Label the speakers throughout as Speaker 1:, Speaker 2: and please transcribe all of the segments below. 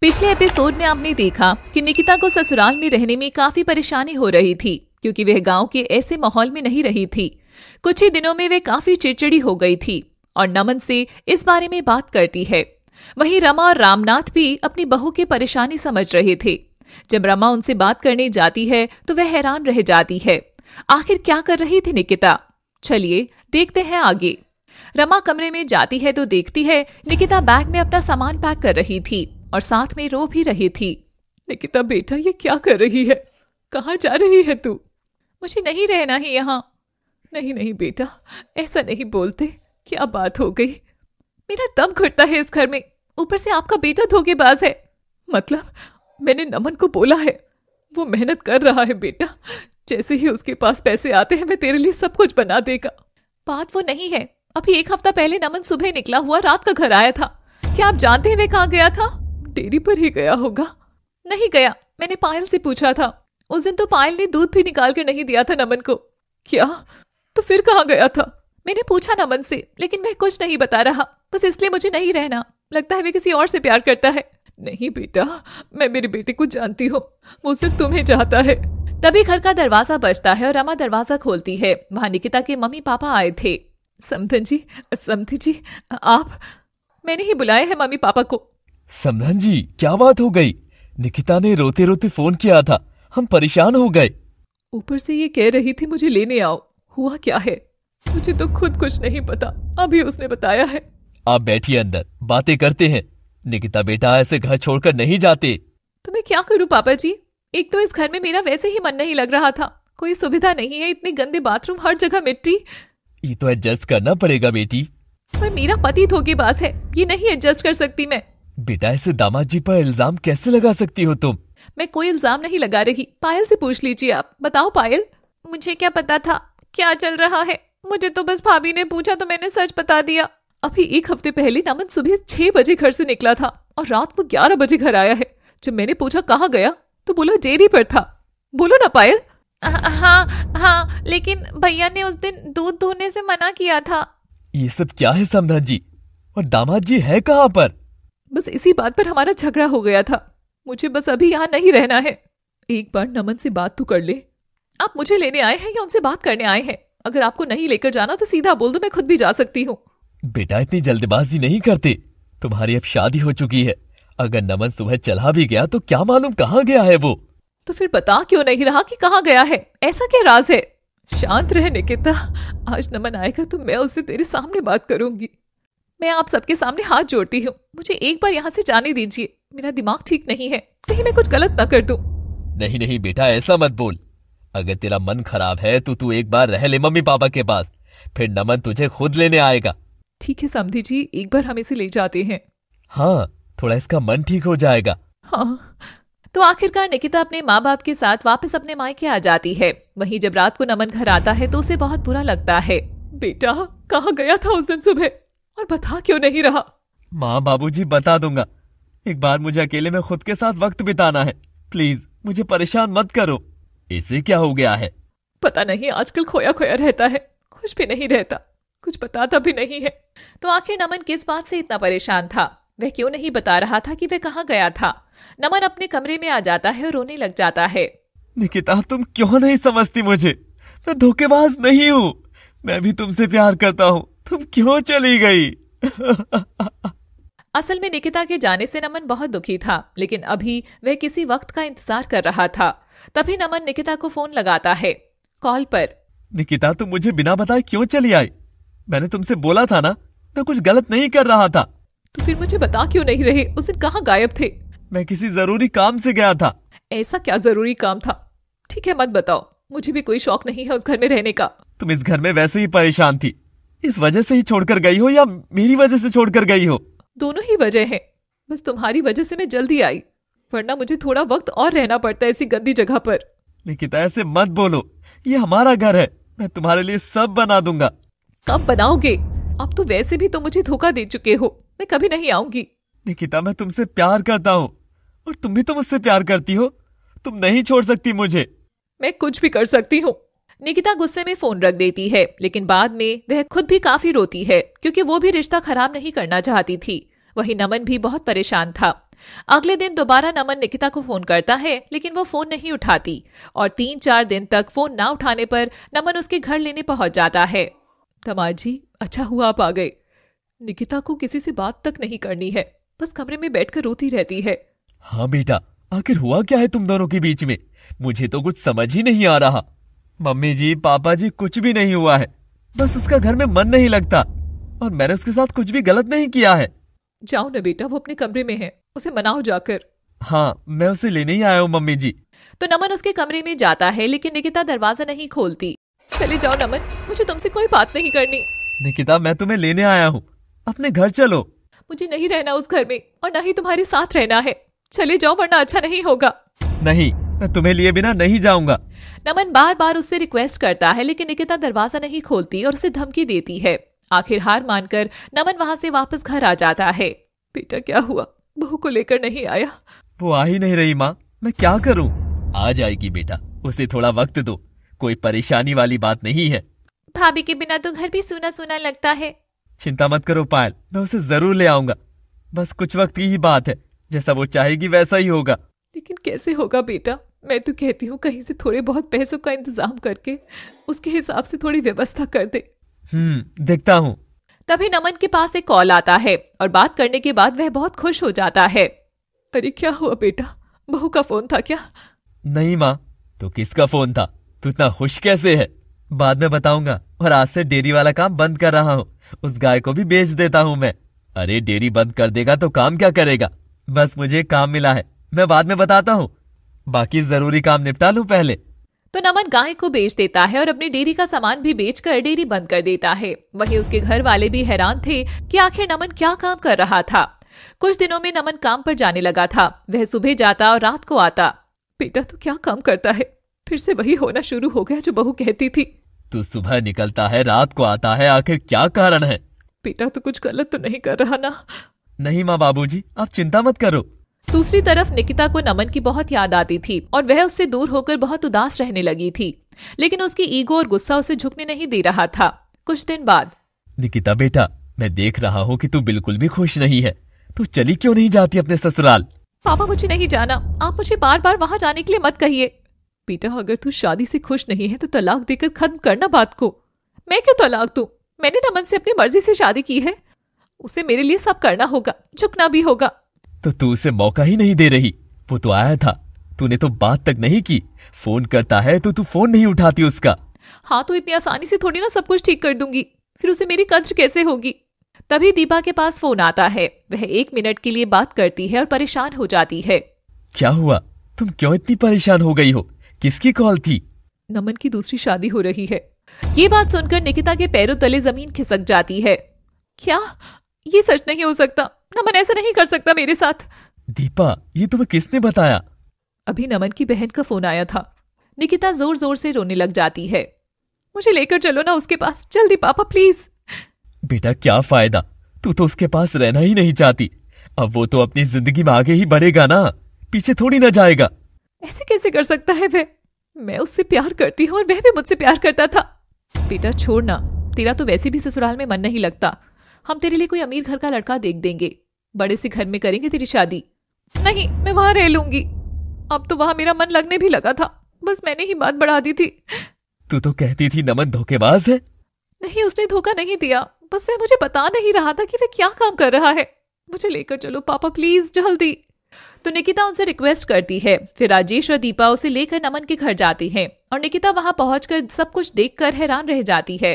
Speaker 1: पिछले एपिसोड में आपने देखा कि निकिता को ससुराल में रहने में काफी परेशानी हो रही थी क्योंकि वह गांव के ऐसे माहौल में नहीं रही थी कुछ ही दिनों में वह काफी चिड़चिड़ी हो गई थी और नमन से इस बारे में बात करती है वहीं रमा और रामनाथ भी अपनी बहू की परेशानी समझ रहे थे जब रमा उनसे बात करने जाती है तो वह हैरान रह जाती है आखिर क्या कर रही थी निकिता चलिए देखते हैं आगे रमा कमरे में जाती है तो देखती है निकिता बैग में अपना सामान पैक कर रही थी और साथ में रो भी रही थी निकिता बेटा ये क्या कर रही है कहाँ जा रही है तू मुझे नहीं रहना ही यहाँ नहीं नहीं बेटा ऐसा नहीं बोलते क्या बात हो गई मेरा दम घुटता है इस घर में ऊपर से आपका बेटा धोखेबाज है मतलब मैंने नमन को बोला है वो मेहनत कर रहा है बेटा जैसे ही उसके पास पैसे आते हैं मैं तेरे लिए सब कुछ बना देगा बात वो नहीं है अभी एक हफ्ता पहले नमन सुबह निकला हुआ रात का घर आया था क्या आप जानते हैं वे कहाँ गया था डेरी पर ही गया होगा नहीं गया मैंने पायल से पूछा था उस दिन तो पायल ने दूध भी निकाल कर नहीं दिया था नमन को क्या तो फिर कहाँ गया था मैंने पूछा नमन से लेकिन वह कुछ नहीं बता रहा बस इसलिए मुझे नहीं रहना लगता है वे किसी और से प्यार करता है नहीं बेटा मैं मेरे बेटे को जानती हूँ वो सिर्फ तुम्हें चाहता है तभी घर का दरवाजा बजता है और रमा दरवाजा खोलती है वहां निकिता के मम्मी पापा आए थे समधन जी समी जी आप मैंने ही बुलाया है मम्मी पापा को
Speaker 2: समधन जी क्या बात हो गई निकिता ने रोते रोते फोन किया था हम परेशान हो गए
Speaker 1: ऊपर से ये कह रही थी मुझे लेने आओ हुआ क्या है मुझे तो खुद कुछ नहीं पता अभी उसने बताया है
Speaker 2: आप बैठिए अंदर बातें करते हैं निकिता बेटा ऐसे घर छोड़कर नहीं जाते
Speaker 1: तो मैं क्या करूँ पापा जी एक तो इस घर में मेरा वैसे ही मन नहीं लग रहा था कोई सुविधा नहीं है इतने गंदे बाथरूम हर जगह मिट्टी
Speaker 2: ये तो एडजस्ट करना पड़ेगा बेटी
Speaker 1: पर मेरा पति धोखेबाज है ये नहीं एडजस्ट कर सकती मैं
Speaker 2: बेटा ऐसे दामाद जी पर इल्जाम कैसे लगा सकती हो तुम
Speaker 1: मैं कोई इल्जाम नहीं लगा रही पायल से पूछ लीजिए आप बताओ पायल मुझे क्या पता था क्या चल रहा है मुझे तो बस भाभी ने पूछा तो मैंने सच बता दिया अभी एक हफ्ते पहले नामन सुबह छह बजे घर से निकला था और रात को ग्यारह बजे घर आया है जब मैंने पूछा कहाँ गया तो बोला जेरी पर था बोलो ना पायल हाँ हाँ लेकिन भैया ने उस दिन दूध धोने से मना किया था
Speaker 2: ये सब क्या है समधा जी और दामाद जी है कहाँ पर
Speaker 1: बस इसी बात पर हमारा झगड़ा हो गया था मुझे बस अभी यहाँ नहीं रहना है एक बार नमन से बात तो कर ले आप मुझे लेने आए हैं या उनसे बात करने आए हैं अगर आपको नहीं लेकर जाना तो सीधा बोल दो मैं खुद भी जा सकती हूँ
Speaker 2: बेटा इतनी जल्दबाजी नहीं करते तुम्हारी अब शादी हो चुकी है अगर नमन सुबह चला भी गया तो क्या मालूम कहाँ गया है वो
Speaker 1: तो फिर बता क्यों नहीं रहा कि कहाँ गया है ऐसा क्या राज है शांत रहे निकिता आज नमन आएगा तो मैं उससे तेरे सामने बात करूंगी मैं आप सबके सामने हाथ जोड़ती हूँ मुझे एक बार यहाँ से जाने दीजिए मेरा दिमाग ठीक नहीं है कहीं मैं कुछ गलत न कर दूँ
Speaker 2: नहीं नहीं बेटा ऐसा मत बोल अगर तेरा मन खराब है तो तू एक बार रह ले मम्मी पापा के पास फिर नमन तुझे खुद लेने आएगा
Speaker 1: ठीक है समधी जी एक बार हम इसे ले जाते हैं
Speaker 2: हाँ थोड़ा इसका मन ठीक हो जाएगा
Speaker 1: हाँ तो आखिरकार निकिता अपने माँ बाप के साथ वापस अपने मायके आ जाती है वहीं जब रात को नमन घर आता है तो उसे बहुत बुरा लगता है बेटा कहाँ गया था उस दिन सुबह और बता क्यों नहीं रहा
Speaker 2: माँ बाबू बता दूंगा एक बार मुझे अकेले में खुद के साथ वक्त बिताना है प्लीज मुझे परेशान मत करो इसे क्या हो गया है
Speaker 1: पता नहीं आजकल खोया खोया रहता है खुश भी नहीं रहता कुछ बताता भी नहीं है तो आखिर नमन किस बात से इतना परेशान था वह क्यों नहीं बता रहा था कि वह कहाँ गया था नमन अपने कमरे में आ जाता है और रोने लग जाता है
Speaker 2: निकिता तुम क्यों नहीं समझती मुझे मैं धोखेबाज नहीं हूँ मैं भी तुमसे प्यार करता हूँ तुम क्यों चली गई
Speaker 1: असल में निकिता के जाने से नमन बहुत दुखी था लेकिन अभी वह किसी वक्त का इंतजार कर रहा था तभी नमन निकिता को फोन लगाता है कॉल पर
Speaker 2: निकिता तुम मुझे बिना बताए क्यों चली आई मैंने तुमसे बोला था ना मैं कुछ गलत नहीं कर रहा था
Speaker 1: तो फिर मुझे बता क्यों नहीं रहे उस दिन कहाँ गायब थे
Speaker 2: मैं किसी जरूरी काम से गया था
Speaker 1: ऐसा क्या जरूरी काम था ठीक है मत बताओ मुझे भी कोई शौक नहीं है उस घर में रहने का
Speaker 2: तुम इस घर में वैसे ही परेशान थी इस वजह से ही छोड़कर गई हो या मेरी वजह से छोड़कर गई हो
Speaker 1: दोनों ही वजह है बस तुम्हारी वजह से मैं जल्दी आई वरना मुझे थोड़ा वक्त और रहना पड़ता है ऐसी गंदी जगह पर
Speaker 2: निकिता ऐसे मत बोलो ये हमारा घर है मैं तुम्हारे लिए सब बना दूंगा
Speaker 1: कब बनाओगे अब तो वैसे भी तो मुझे धोखा दे चुके हो मैं कभी नहीं आऊंगी
Speaker 2: निकिता मैं तुमसे प्यार करता हूँ और तुम भी तो मुझसे प्यार करती हो तुम नहीं छोड़ सकती मुझे
Speaker 1: मैं कुछ भी कर सकती हूँ निकिता गुस्से में फोन रख देती है लेकिन बाद में वह खुद भी काफी रोती है क्योंकि वो भी रिश्ता खराब नहीं करना चाहती थी वही नमन भी बहुत परेशान था अगले दिन दोबारा नमन निकिता को फोन करता है लेकिन वो फोन नहीं उठाती और तीन चार दिन तक फोन ना उठाने पर नमन उसके घर लेने पहुंच जाता है तमाजी जी अच्छा हुआ आप आ गए निकिता को किसी से बात तक नहीं करनी है बस कमरे में बैठकर रोती रहती है
Speaker 2: हाँ बेटा आखिर हुआ क्या है तुम दोनों के बीच में मुझे तो कुछ समझ ही नहीं आ रहा मम्मी जी पापा जी कुछ भी नहीं हुआ है बस उसका घर में मन नहीं लगता और मैंने उसके साथ कुछ भी गलत नहीं किया है
Speaker 1: जाओ ना बेटा वो अपने कमरे में है उसे मनाओ जाकर
Speaker 2: हाँ मैं उसे लेने ही आया हूँ मम्मी जी
Speaker 1: तो नमन उसके कमरे में जाता है लेकिन निकिता दरवाजा नहीं खोलती चले जाओ नमन मुझे तुमसे कोई बात नहीं करनी
Speaker 2: निकिता मैं तुम्हें लेने आया हूँ अपने घर चलो
Speaker 1: मुझे नहीं रहना उस घर में और न ही तुम्हारे साथ रहना है चले जाओ वरना अच्छा नहीं होगा
Speaker 2: नहीं मैं तुम्हें लिए बिना नहीं जाऊंगा
Speaker 1: नमन बार बार उससे रिक्वेस्ट करता है लेकिन निकिता दरवाजा नहीं खोलती और उसे धमकी देती है आखिर हार मानकर नमन वहां से वापस घर आ जाता है बेटा क्या हुआ बहू को लेकर नहीं आया
Speaker 2: वो आ ही नहीं रही माँ मैं क्या करूँ आ जाएगी बेटा उसे थोड़ा वक्त दो कोई परेशानी वाली बात नहीं है
Speaker 1: भाभी के बिना तो घर भी सुना सुना लगता है
Speaker 2: चिंता मत करो पायल मैं उसे जरूर ले आऊंगा बस कुछ वक्त की ही बात है जैसा वो चाहेगी वैसा ही होगा
Speaker 1: लेकिन कैसे होगा बेटा मैं तो कहती हूँ कहीं से थोड़े बहुत पैसों का इंतजाम करके उसके हिसाब से थोड़ी व्यवस्था कर दे
Speaker 2: हम्म देखता हूँ
Speaker 1: तभी नमन के पास एक कॉल आता है और बात करने के बाद वह बहुत खुश हो जाता है अरे क्या हुआ बेटा बहू का फोन था क्या
Speaker 2: नहीं माँ तो किसका फोन था तू इतना खुश कैसे है बाद में बताऊंगा और आज से डेरी वाला काम बंद कर रहा हूँ उस गाय को भी बेच देता हूँ मैं अरे डेरी बंद कर देगा तो काम क्या करेगा बस मुझे काम मिला है मैं बाद में बताता हूँ बाकी जरूरी काम निपटा लू पहले
Speaker 1: तो नमन गाय को बेच देता है और अपनी डेयरी का सामान भी बेचकर डेयरी बंद कर देता है वही उसके घर वाले भी हैरान थे कि आखिर नमन क्या काम कर रहा था कुछ दिनों में नमन काम पर जाने लगा था वह सुबह जाता और रात को आता बेटा तो क्या काम करता है फिर से वही होना शुरू हो
Speaker 2: गया जो बहू कहती थी तू सुबह निकलता है रात को आता है आखिर क्या कारण है बेटा तो कुछ गलत तो नहीं कर रहा ना नहीं माँ बाबूजी आप चिंता मत करो दूसरी
Speaker 1: तरफ निकिता को नमन की बहुत याद आती थी और वह उससे दूर होकर बहुत उदास रहने लगी थी लेकिन उसकी ईगो और गुस्सा उसे झुकने नहीं दे रहा था कुछ दिन बाद
Speaker 2: निकिता बेटा मैं देख रहा हूँ कि तू बिल्कुल भी खुश नहीं है तू चली क्यों नहीं जाती अपने ससुराल
Speaker 1: पापा मुझे नहीं जाना आप मुझे बार बार वहाँ जाने के लिए मत कहिए बेटा अगर तू शादी से खुश नहीं है तो तलाक देकर खत्म करना बात को मैं क्यों तलाक दू मैंने नमन से अपनी मर्जी से शादी की है उसे मेरे लिए सब करना होगा झुकना भी होगा
Speaker 2: तो तू उसे मौका ही नहीं दे रही वो तो आया था तूने तो बात तक नहीं की फोन करता है तो तू फोन नहीं उठाती उसका हाँ
Speaker 1: तो इतनी आसानी से थोड़ी ना सब कुछ ठीक कर दूंगी फिर उसे मेरी कद्र कैसे होगी तभी दीपा के पास फोन आता है वह एक मिनट के लिए बात करती है और परेशान हो जाती है
Speaker 2: क्या हुआ तुम क्यों इतनी परेशान हो गई हो किसकी कॉल थी
Speaker 1: नमन की दूसरी शादी हो रही है ये बात सुनकर निकिता के पैरों तले जमीन खिसक जाती है क्या ये सच नहीं हो सकता नमन ऐसा नहीं कर सकता मेरे साथ
Speaker 2: दीपा ये तुम्हें किसने बताया
Speaker 1: अभी नमन की बहन का फोन आया था निकिता जोर जोर से रोने लग जाती है मुझे लेकर चलो ना उसके पास जल्दी पापा प्लीज
Speaker 2: बेटा क्या फायदा तू तो उसके पास रहना ही नहीं चाहती अब वो तो अपनी जिंदगी में आगे ही बढ़ेगा ना पीछे थोड़ी ना जाएगा
Speaker 1: ऐसे कैसे कर सकता है वह मैं उससे प्यार करती हूँ और वह भी मुझसे प्यार करता था बेटा छोड़ना तेरा तो वैसे भी ससुराल में मन नहीं लगता हम तेरे लिए कोई अमीर घर का लड़का देख देंगे बड़े से घर में करेंगे तेरी शादी नहीं मैं वहां रह लूंगी अब तो वहां मेरा मन लगने भी लगा था बस मैंने ही बात बढ़ा दी थी
Speaker 2: तू तो कहती थी नमन धोखेबाज है
Speaker 1: नहीं उसने धोखा नहीं दिया बस वह मुझे बता नहीं रहा था कि वह क्या काम कर रहा है मुझे लेकर चलो पापा प्लीज जल्दी तो निकिता उनसे रिक्वेस्ट करती है फिर राजेश और दीपा उसे लेकर नमन के घर जाती हैं और निकिता वहां पहुंचकर सब कुछ देखकर हैरान रह जाती है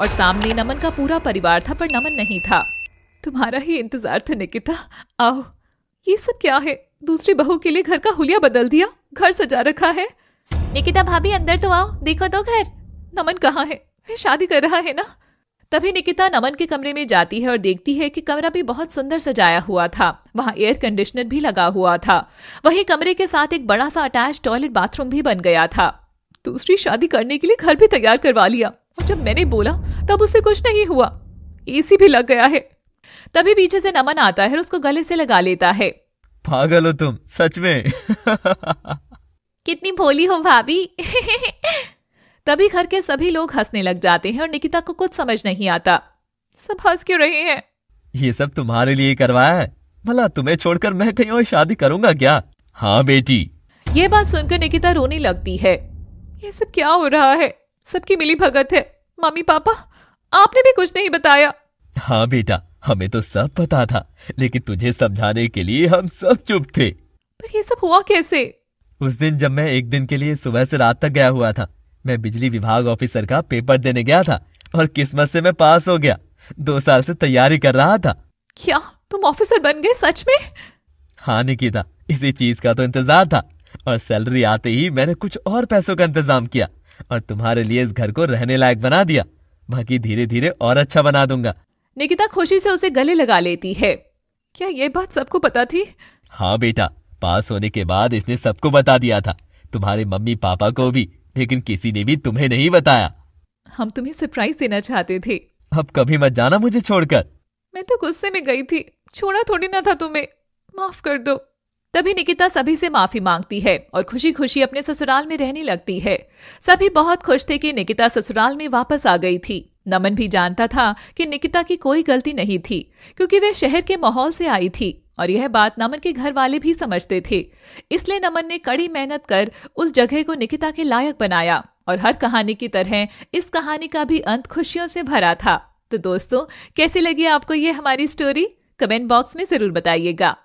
Speaker 1: और सामने नमन का पूरा परिवार था पर नमन नहीं था तुम्हारा ही इंतजार था निकिता आओ ये सब क्या है दूसरी बहू के लिए घर का हुलिया बदल दिया घर सजा रखा है निकिता भाभी अंदर तो आओ देखो तो घर नमन कहाँ है वे शादी कर रहा है ना तभी निकिता नमन के कमरे में जाती है और देखती है कि कमरा भी बहुत सुंदर सजाया हुआ था वहाँ एयर कंडीशनर भी लगा हुआ था वहीं कमरे के साथ एक बड़ा सा अटैच टॉयलेट बाथरूम भी बन गया था दूसरी शादी करने के लिए घर भी तैयार करवा लिया और जब मैंने बोला तब उसे कुछ नहीं हुआ एसी भी लग गया है तभी पीछे से नमन आता है और उसको गले से लगा लेता है
Speaker 2: पागल हो तुम सच में
Speaker 1: कितनी भोली हो भाभी तभी घर के सभी लोग हंसने लग जाते हैं और निकिता को कुछ समझ नहीं आता सब हंस क्यों रहे हैं
Speaker 2: ये सब तुम्हारे लिए करवाया है भला तुम्हें छोड़कर मैं कहीं और शादी करूंगा क्या हाँ बेटी
Speaker 1: ये बात सुनकर निकिता रोने लगती है ये सब क्या हो रहा है सबकी मिली भगत है मम्मी पापा आपने भी कुछ नहीं बताया
Speaker 2: हाँ बेटा हमें तो सब पता था लेकिन तुझे समझाने के लिए हम सब चुप थे
Speaker 1: पर ये सब हुआ कैसे
Speaker 2: उस दिन जब मैं एक दिन के लिए सुबह से रात तक गया हुआ था मैं बिजली विभाग ऑफिसर का पेपर देने गया था और किस्मत से मैं पास हो गया दो साल से तैयारी कर रहा था
Speaker 1: क्या तुम ऑफिसर बन गए सच में
Speaker 2: हाँ निकिता इसी चीज का तो इंतजार था और सैलरी आते ही मैंने कुछ और पैसों का इंतजाम किया और तुम्हारे लिए इस घर को रहने लायक बना दिया बाकी धीरे धीरे और अच्छा बना दूंगा
Speaker 1: निकिता खुशी से उसे गले लगा लेती है क्या ये बात सबको पता थी
Speaker 2: हाँ बेटा पास होने के बाद इसने सबको बता दिया था तुम्हारे मम्मी पापा को भी लेकिन किसी ने भी तुम्हें नहीं बताया
Speaker 1: हम तुम्हें सरप्राइज देना चाहते थे
Speaker 2: अब कभी मत जाना मुझे छोड़कर
Speaker 1: मैं तो गुस्से में गई थी छोड़ा थोड़ी ना था तुम्हें माफ कर दो तभी निकिता सभी से माफी मांगती है और खुशी खुशी अपने ससुराल में रहने लगती है सभी बहुत खुश थे कि निकिता ससुराल में वापस आ गई थी नमन भी जानता था कि निकिता की कोई गलती नहीं थी क्योंकि वह शहर के माहौल से आई थी और यह बात नमन के घर वाले भी समझते थे इसलिए नमन ने कड़ी मेहनत कर उस जगह को निकिता के लायक बनाया और हर कहानी की तरह इस कहानी का भी अंत खुशियों से भरा था तो दोस्तों कैसी लगी आपको ये हमारी स्टोरी कमेंट बॉक्स में जरूर बताइएगा